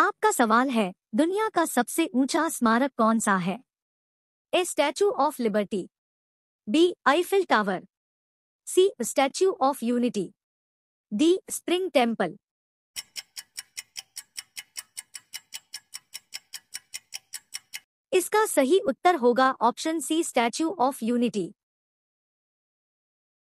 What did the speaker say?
आपका सवाल है दुनिया का सबसे ऊंचा स्मारक कौन सा है A Statue of Liberty B Eiffel Tower C Statue of Unity D Spring Temple इसका सही उत्तर होगा option C Statue of unity